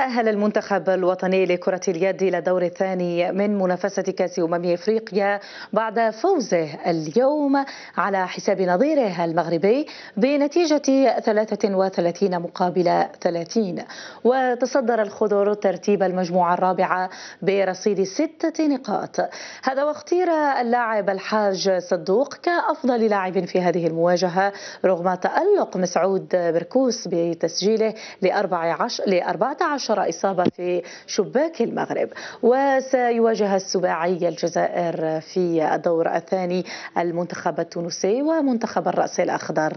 تأهل المنتخب الوطني لكرة اليد إلى دور الثاني من منافسة كأس أمم إفريقيا بعد فوزه اليوم على حساب نظيره المغربي بنتيجة 33 مقابل 30 وتصدر الخضر ترتيب المجموعة الرابعة برصيد ستة نقاط هذا واختير اللاعب الحاج صدوق كأفضل لاعب في هذه المواجهة رغم تألق مسعود بركوس بتسجيله لأربعة عشر عشر إصابة في شباك المغرب وسيواجه السباعي الجزائر في الدور الثاني المنتخب التونسي ومنتخب الرأس الأخضر